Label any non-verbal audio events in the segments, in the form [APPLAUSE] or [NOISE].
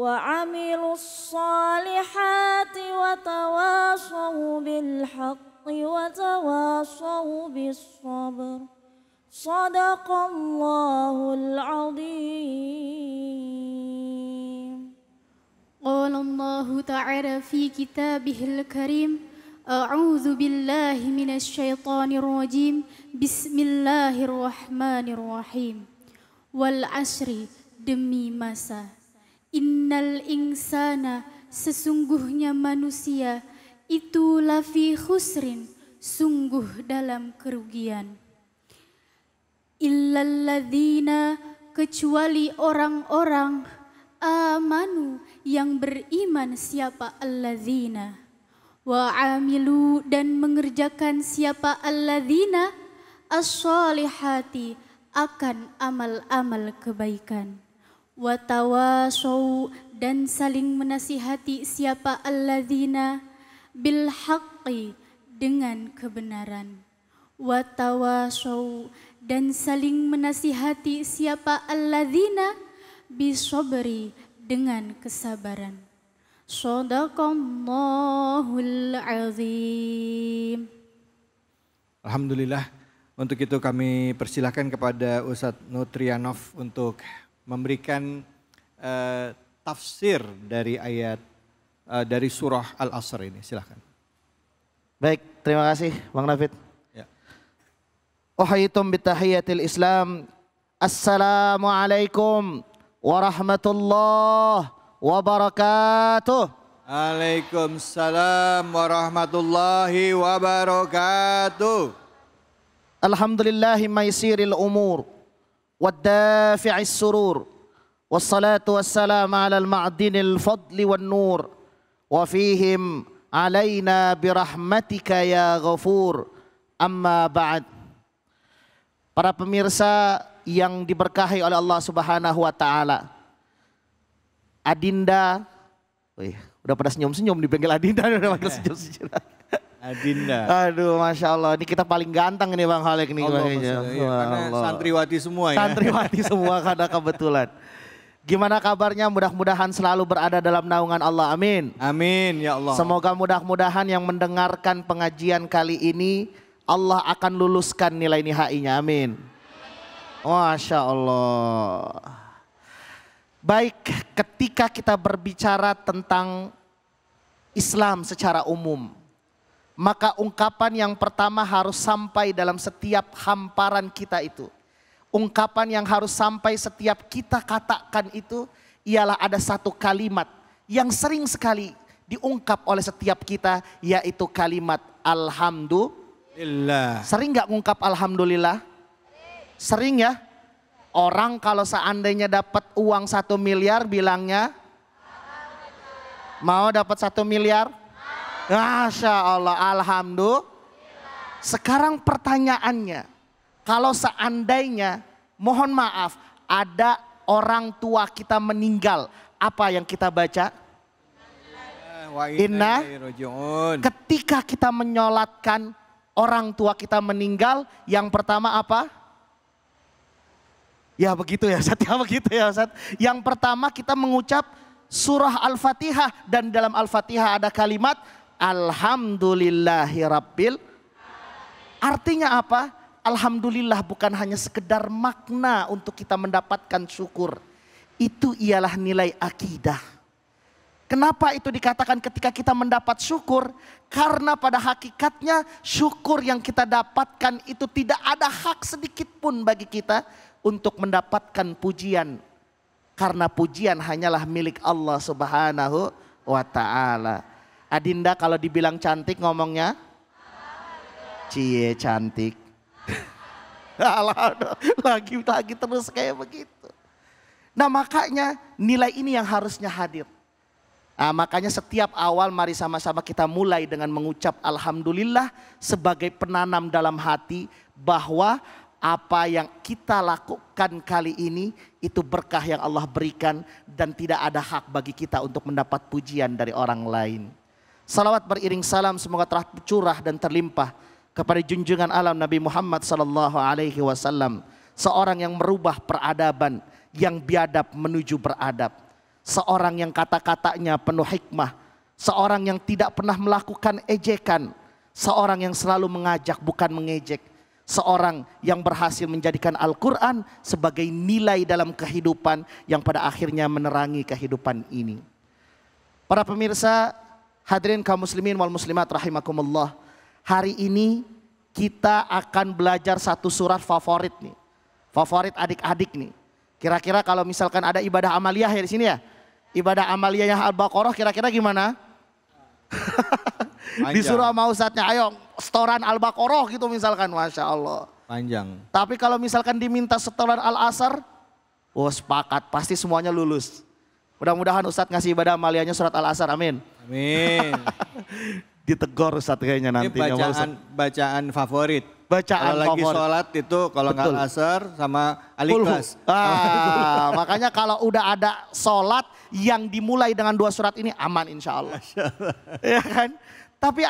وعملوا الصالحات وتواصوا بالحق وتواصوا بالصبر صدق الله العظيم قال الله تعالى في كتابه الكريم أعوذ بالله من الشيطان الرجيم بسم الله الرحمن الرحيم والعشر demi masa Innal insana sesungguhnya manusia itu lafi khusrin sungguh dalam kerugian. Illalladzina kecuali orang-orang amanu yang beriman siapa alladzina wa amilu dan mengerjakan siapa alladzina as-solihati akan amal-amal kebaikan watawasau dan saling menasihati siapa alladzina bil haqqi dengan kebenaran watawasau dan saling menasihati siapa alladzina bisobri dengan kesabaran shadaqallahul azim Alhamdulillah untuk itu kami persilahkan kepada Ustadz Nutrianov untuk memberikan uh, tafsir dari ayat uh, dari surah Al-Asr ini. Silahkan. Baik, terima kasih Bang David. Ya. Uhayitum bitahiyatil Islam. Assalamualaikum warahmatullahi wabarakatuh. Assalamualaikum warahmatullahi wabarakatuh. Alhamdulillahi maisiril umur. والدافع السرور والصلاة والسلام على المعدن الفضل والنور وفيهم علينا برحمتك ya ghafur amma ba'd Para pemirsa yang diberkahi oleh Allah Subhanahu wa taala. Adinda, wih, udah pada senyum-senyum dipanggil Adinda [LAUGHS] udah pada iya. senyum-senyum. Adinda. Aduh, masya Allah. Ini kita paling ganteng nih Bang Halek nih. Allah, iya, karena Allah. santriwati semua ya. Santriwati [LAUGHS] semua karena kebetulan. Gimana kabarnya? Mudah-mudahan selalu berada dalam naungan Allah. Amin. Amin ya Allah. Semoga mudah-mudahan yang mendengarkan pengajian kali ini Allah akan luluskan nilai nihainya. Amin. Masya Allah. Baik, ketika kita berbicara tentang Islam secara umum, maka ungkapan yang pertama harus sampai dalam setiap hamparan kita itu. Ungkapan yang harus sampai setiap kita katakan itu ialah ada satu kalimat yang sering sekali diungkap oleh setiap kita yaitu kalimat alhamdulillah. Sering gak ngungkap alhamdulillah? Sering ya? Orang kalau seandainya dapat uang satu miliar bilangnya mau dapat satu miliar? Masya Allah, Alhamdulillah. Sekarang pertanyaannya, kalau seandainya, mohon maaf, ada orang tua kita meninggal, apa yang kita baca? Inna, ketika kita menyolatkan orang tua kita meninggal, yang pertama apa? Ya begitu ya Ustaz, ya begitu ya Ustaz. Yang pertama kita mengucap surah Al-Fatihah dan dalam Al-Fatihah ada kalimat Rabbil. Artinya apa? Alhamdulillah bukan hanya sekedar makna untuk kita mendapatkan syukur. Itu ialah nilai akidah. Kenapa itu dikatakan ketika kita mendapat syukur? Karena pada hakikatnya syukur yang kita dapatkan itu tidak ada hak sedikit pun bagi kita untuk mendapatkan pujian. Karena pujian hanyalah milik Allah Subhanahu wa taala. Adinda kalau dibilang cantik ngomongnya? Cie cantik. [LAUGHS] lagi lagi terus kayak begitu. Nah makanya nilai ini yang harusnya hadir. Nah, makanya setiap awal mari sama-sama kita mulai dengan mengucap Alhamdulillah sebagai penanam dalam hati bahwa apa yang kita lakukan kali ini itu berkah yang Allah berikan dan tidak ada hak bagi kita untuk mendapat pujian dari orang lain. Salawat beriring salam semoga telah curah dan terlimpah kepada junjungan alam Nabi Muhammad sallallahu alaihi wasallam, seorang yang merubah peradaban yang biadab menuju beradab, seorang yang kata-katanya penuh hikmah, seorang yang tidak pernah melakukan ejekan, seorang yang selalu mengajak bukan mengejek, seorang yang berhasil menjadikan Al-Qur'an sebagai nilai dalam kehidupan yang pada akhirnya menerangi kehidupan ini. Para pemirsa, Hadirin kaum muslimin wal muslimat rahimakumullah. Hari ini kita akan belajar satu surat favorit nih. Favorit adik-adik nih. Kira-kira kalau misalkan ada ibadah amaliyah ya di sini ya. Ibadah amaliyahnya Al-Baqarah kira-kira gimana? [LAUGHS] Disuruh sama ustadznya, ayo setoran Al-Baqarah gitu misalkan. Masya Allah. Panjang. Tapi kalau misalkan diminta setoran Al-Asar, oh sepakat, pasti semuanya lulus. Mudah-mudahan Ustadz ngasih ibadah amaliyahnya surat Al-Asar, amin. Amin. [LAUGHS] Ditegor saat kayaknya nanti. Ini bacaan, bacaan favorit. Bacaan kalau favorit. lagi sholat itu kalau nggak asar sama alikas. Ah, [LAUGHS] makanya kalau udah ada sholat yang dimulai dengan dua surat ini aman insya Allah. ya kan? Tapi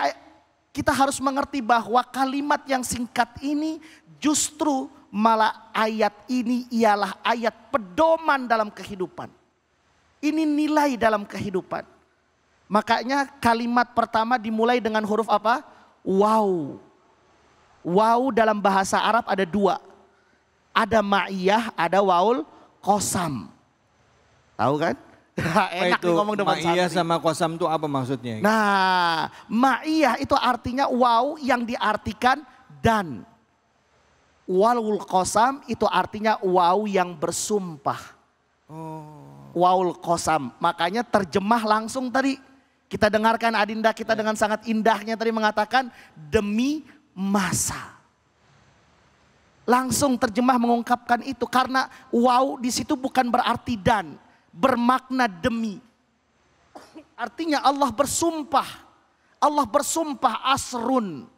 kita harus mengerti bahwa kalimat yang singkat ini justru malah ayat ini ialah ayat pedoman dalam kehidupan. Ini nilai dalam kehidupan. Makanya kalimat pertama dimulai dengan huruf apa? Wow. Wow dalam bahasa Arab ada dua. Ada ma'iyah, ada waul kosam. Tahu kan? [LAUGHS] Enak itu, nih ngomong depan Ma'iyah sama kosam itu apa maksudnya? Nah, ma'iyah itu artinya wow yang diartikan dan. Waul kosam itu artinya wow yang bersumpah. Oh. Waul kosam. Makanya terjemah langsung tadi kita dengarkan adinda kita ya. dengan sangat indahnya tadi mengatakan demi masa. Langsung terjemah mengungkapkan itu karena wow di situ bukan berarti dan, bermakna demi. Artinya Allah bersumpah. Allah bersumpah asrun.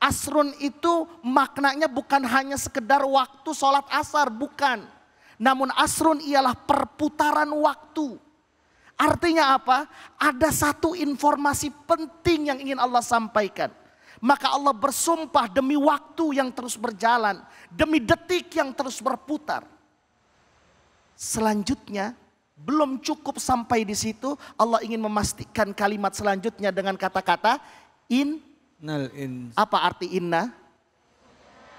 Asrun itu maknanya bukan hanya sekedar waktu sholat asar, bukan. Namun asrun ialah perputaran waktu. Artinya apa? Ada satu informasi penting yang ingin Allah sampaikan. Maka Allah bersumpah demi waktu yang terus berjalan, demi detik yang terus berputar. Selanjutnya, belum cukup sampai di situ, Allah ingin memastikan kalimat selanjutnya dengan kata-kata in. Apa arti inna?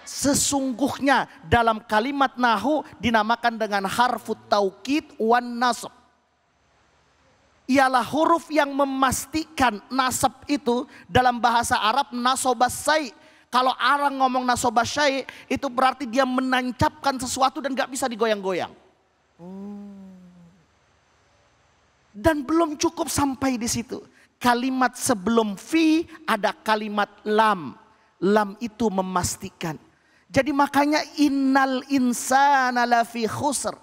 Sesungguhnya dalam kalimat nahu dinamakan dengan harfut taukid wan nasab ialah huruf yang memastikan nasab itu dalam bahasa Arab nasobasai. Kalau orang ngomong nasobasai itu berarti dia menancapkan sesuatu dan gak bisa digoyang-goyang. Dan belum cukup sampai di situ. Kalimat sebelum fi ada kalimat lam. Lam itu memastikan. Jadi makanya innal insana lafi khusr.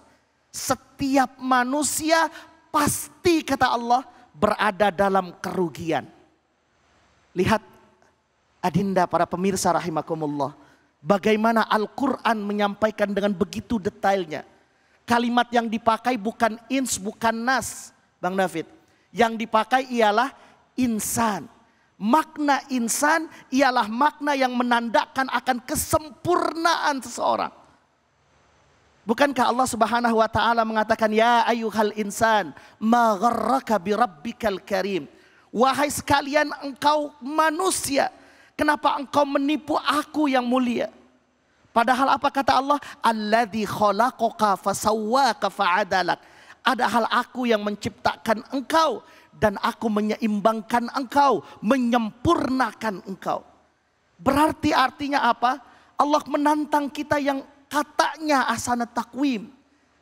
Setiap manusia pasti kata Allah berada dalam kerugian. Lihat adinda para pemirsa rahimakumullah. Bagaimana Al-Quran menyampaikan dengan begitu detailnya. Kalimat yang dipakai bukan ins, bukan nas. Bang David. Yang dipakai ialah insan. Makna insan ialah makna yang menandakan akan kesempurnaan seseorang. Bukankah Allah Subhanahu wa taala mengatakan ya ayyuhal insan ma gharraka birabbikal karim. Wahai sekalian engkau manusia, kenapa engkau menipu aku yang mulia? Padahal apa kata Allah? Alladzi khalaqaka fasawwaka fa'adalak. Ada hal aku yang menciptakan engkau dan aku menyeimbangkan engkau, menyempurnakan engkau. Berarti artinya apa? Allah menantang kita yang katanya asana takwim,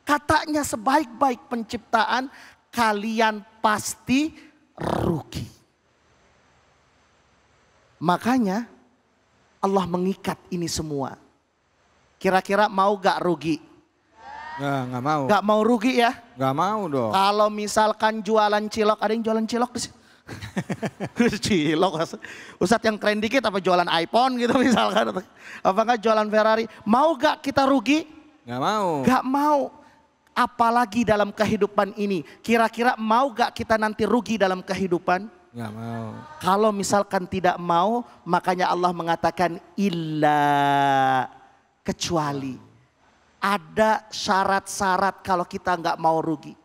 katanya sebaik-baik penciptaan, kalian pasti rugi. Makanya Allah mengikat ini semua. Kira-kira mau gak rugi? Nah, gak mau. Gak mau rugi ya? Gak mau dong. Kalau misalkan jualan cilok, ada yang jualan cilok di [LAUGHS] Cilok. Ustadz yang keren dikit apa jualan iPhone gitu [LAUGHS] misalkan. Apa enggak jualan Ferrari. Mau gak kita rugi? Gak mau. Gak mau. Apalagi dalam kehidupan ini. Kira-kira mau gak kita nanti rugi dalam kehidupan? Gak mau. Kalau misalkan tidak mau, makanya Allah mengatakan illa kecuali. Ada syarat-syarat kalau kita nggak mau rugi.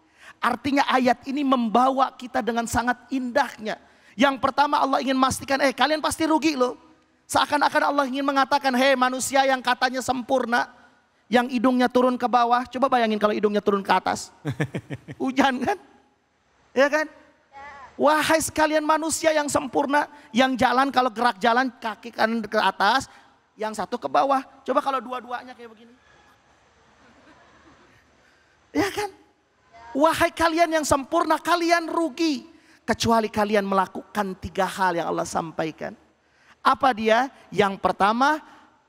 Artinya ayat ini membawa kita dengan sangat indahnya. Yang pertama Allah ingin memastikan, eh kalian pasti rugi loh. Seakan-akan Allah ingin mengatakan, hei manusia yang katanya sempurna, yang hidungnya turun ke bawah. Coba bayangin kalau hidungnya turun ke atas. [LAUGHS] Hujan kan? Ya kan? Wahai sekalian manusia yang sempurna, yang jalan kalau gerak jalan kaki kanan ke atas, yang satu ke bawah. Coba kalau dua-duanya kayak begini. Ya kan? wahai kalian yang sempurna, kalian rugi. Kecuali kalian melakukan tiga hal yang Allah sampaikan. Apa dia? Yang pertama,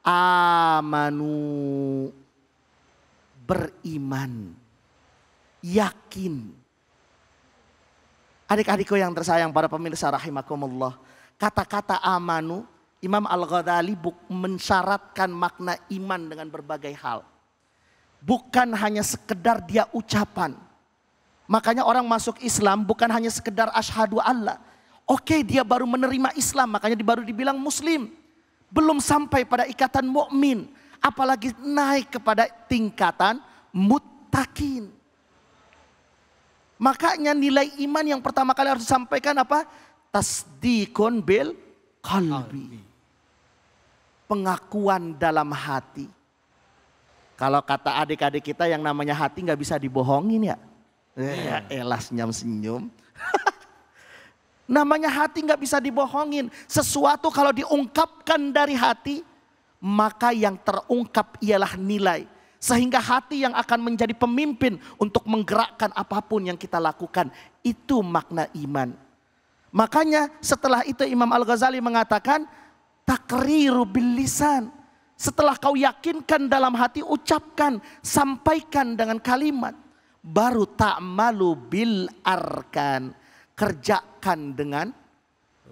amanu. Beriman. Yakin. Adik-adikku yang tersayang para pemirsa rahimakumullah. Kata-kata amanu, Imam Al-Ghazali mensyaratkan makna iman dengan berbagai hal bukan hanya sekedar dia ucapan. Makanya orang masuk Islam bukan hanya sekedar ashadu Allah. Oke dia baru menerima Islam makanya baru dibilang muslim. Belum sampai pada ikatan mukmin, apalagi naik kepada tingkatan mutakin. Makanya nilai iman yang pertama kali harus disampaikan apa? Tasdikun bil kalbi. Pengakuan dalam hati. Kalau kata adik-adik kita yang namanya hati nggak bisa dibohongin ya. Eh, ya elah senyum-senyum. [LAUGHS] Namanya hati nggak bisa dibohongin. Sesuatu kalau diungkapkan dari hati, maka yang terungkap ialah nilai. Sehingga hati yang akan menjadi pemimpin untuk menggerakkan apapun yang kita lakukan. Itu makna iman. Makanya setelah itu Imam Al-Ghazali mengatakan, takriru bilisan. Setelah kau yakinkan dalam hati, ucapkan, sampaikan dengan kalimat baru tak malu bil arkan kerjakan dengan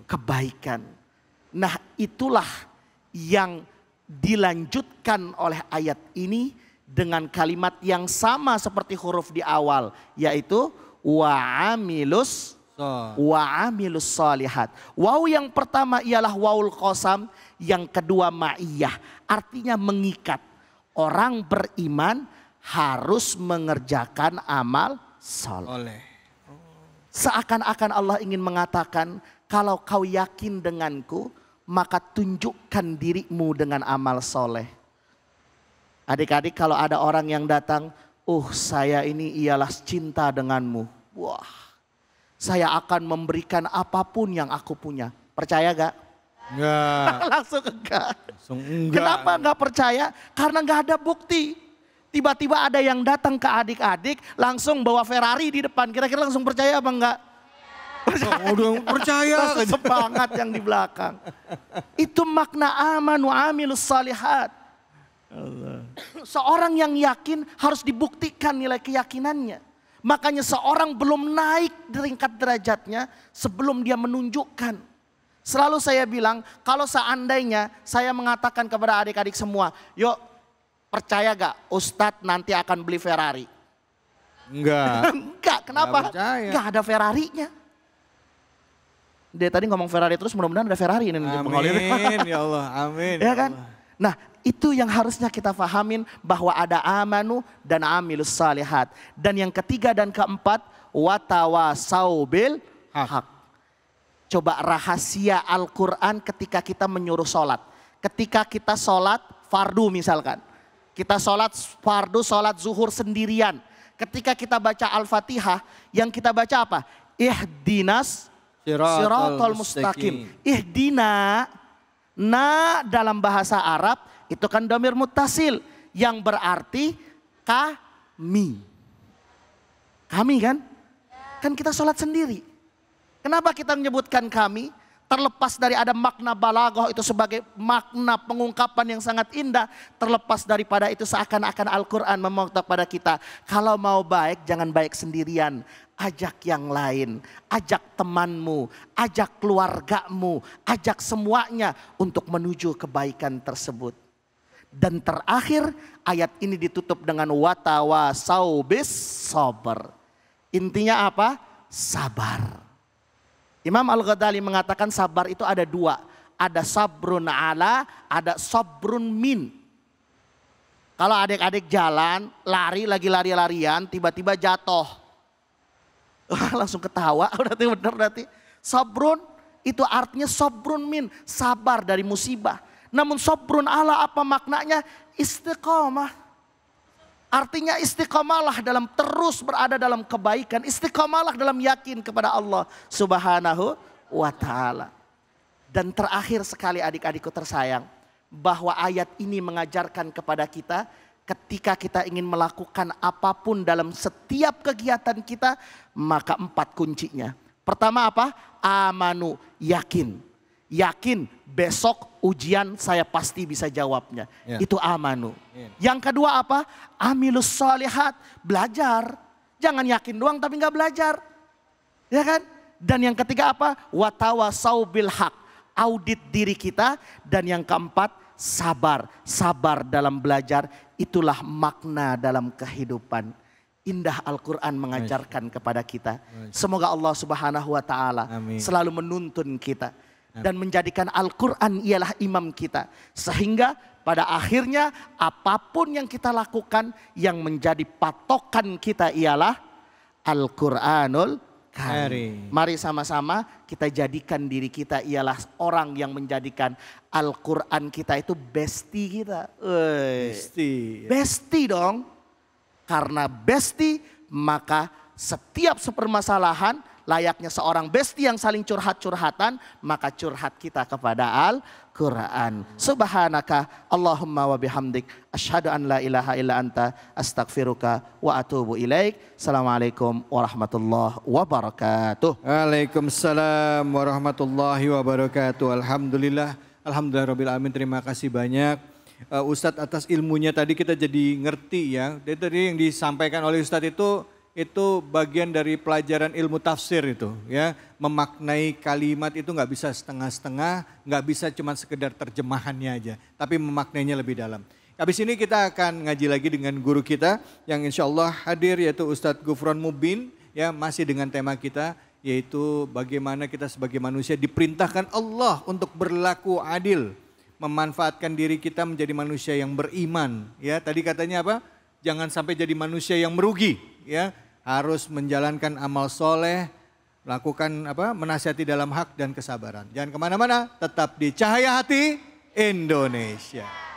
kebaikan. Nah, itulah yang dilanjutkan oleh ayat ini dengan kalimat yang sama seperti huruf di awal yaitu wa'amilus wa'amilus salihat. Wau yang pertama ialah waul kosam, yang kedua ma'iyah. Artinya mengikat. Orang beriman harus mengerjakan amal soleh. Seakan-akan Allah ingin mengatakan, kalau kau yakin denganku, maka tunjukkan dirimu dengan amal soleh. Adik-adik kalau ada orang yang datang, uh saya ini ialah cinta denganmu. Wah, saya akan memberikan apapun yang aku punya. Percaya gak? Enggak. [LAUGHS] Langsung enggak. Langsung enggak. Kenapa enggak percaya? Karena enggak ada bukti. Tiba-tiba ada yang datang ke adik-adik langsung bawa Ferrari di depan. Kira-kira langsung percaya apa enggak? [LAUGHS] Percaya. Oh, udah percaya. semangat yang di belakang. Itu makna aman wa amilus salihat. Seorang yang yakin harus dibuktikan nilai keyakinannya. Makanya seorang belum naik di tingkat derajatnya sebelum dia menunjukkan. Selalu saya bilang, kalau seandainya saya mengatakan kepada adik-adik semua, yuk Percaya gak Ustadz nanti akan beli Ferrari? Enggak. [LAUGHS] Enggak, kenapa? Enggak, Enggak ada Ferrarinya. Dia tadi ngomong Ferrari terus mudah-mudahan ada Ferrari ini. Amin, [LAUGHS] ya Allah, amin. Ya, ya, kan? Allah. Nah itu yang harusnya kita fahamin bahwa ada amanu dan amilus salihat. Dan yang ketiga dan keempat, watawa saubil hak. Coba rahasia Al-Quran ketika kita menyuruh sholat. Ketika kita sholat fardu misalkan. Kita sholat fardu, sholat zuhur sendirian. Ketika kita baca Al-Fatihah, yang kita baca apa? Ihdinas sirotol mustaqim. Ihdina, na dalam bahasa Arab itu kan domir mutasil. Yang berarti kami. Kami kan? Kan kita sholat sendiri. Kenapa kita menyebutkan kami? terlepas dari ada makna balagoh itu sebagai makna pengungkapan yang sangat indah, terlepas daripada itu seakan-akan Al-Quran memotak pada kita. Kalau mau baik, jangan baik sendirian. Ajak yang lain, ajak temanmu, ajak keluargamu, ajak semuanya untuk menuju kebaikan tersebut. Dan terakhir ayat ini ditutup dengan watawa saubis sober. Intinya apa? Sabar. Imam Al-Ghazali mengatakan sabar itu ada dua. Ada sabrun ala, ada sabrun min. Kalau adik-adik jalan, lari lagi lari-larian, tiba-tiba jatuh. [LAUGHS] langsung ketawa, [LAUGHS] berarti benar berarti. Sabrun itu artinya sabrun min, sabar dari musibah. Namun sabrun ala apa maknanya? Istiqomah. Artinya istiqomalah dalam terus berada dalam kebaikan. Istiqomalah dalam yakin kepada Allah subhanahu wa ta'ala. Dan terakhir sekali adik-adikku tersayang. Bahwa ayat ini mengajarkan kepada kita. Ketika kita ingin melakukan apapun dalam setiap kegiatan kita. Maka empat kuncinya. Pertama apa? Amanu, yakin yakin besok ujian saya pasti bisa jawabnya. Yeah. Itu amanu. Yeah. Yang kedua apa? Amilus solihat, belajar. Jangan yakin doang tapi nggak belajar. Ya kan? Dan yang ketiga apa? Watawa bil hak. Audit diri kita. Dan yang keempat, sabar. Sabar dalam belajar, itulah makna dalam kehidupan indah Al-Quran mengajarkan kepada kita. Semoga Allah subhanahu wa ta'ala selalu menuntun kita dan menjadikan Al-Quran ialah imam kita. Sehingga pada akhirnya apapun yang kita lakukan yang menjadi patokan kita ialah Al-Quranul Karim. Mari sama-sama kita jadikan diri kita ialah orang yang menjadikan Al-Quran kita itu besti kita. Besti. Besti dong. Karena besti maka setiap sepermasalahan layaknya seorang besti yang saling curhat-curhatan, maka curhat kita kepada Al-Quran. Subhanaka Allahumma wa bihamdik. Ashadu an la ilaha illa anta astagfiruka wa atubu ilaik. Assalamualaikum warahmatullahi wabarakatuh. Waalaikumsalam warahmatullahi wabarakatuh. Alhamdulillah. Alhamdulillah Rabbil Amin Terima kasih banyak uh, Ustadz atas ilmunya tadi kita jadi ngerti ya. Jadi tadi yang disampaikan oleh Ustadz itu itu bagian dari pelajaran ilmu tafsir itu ya memaknai kalimat itu nggak bisa setengah-setengah nggak bisa cuma sekedar terjemahannya aja tapi memaknainya lebih dalam habis ini kita akan ngaji lagi dengan guru kita yang insya Allah hadir yaitu Ustadz Gufron Mubin ya masih dengan tema kita yaitu bagaimana kita sebagai manusia diperintahkan Allah untuk berlaku adil memanfaatkan diri kita menjadi manusia yang beriman ya tadi katanya apa jangan sampai jadi manusia yang merugi ya harus menjalankan amal soleh, lakukan apa menasihati dalam hak dan kesabaran. Jangan kemana-mana, tetap di Cahaya Hati Indonesia.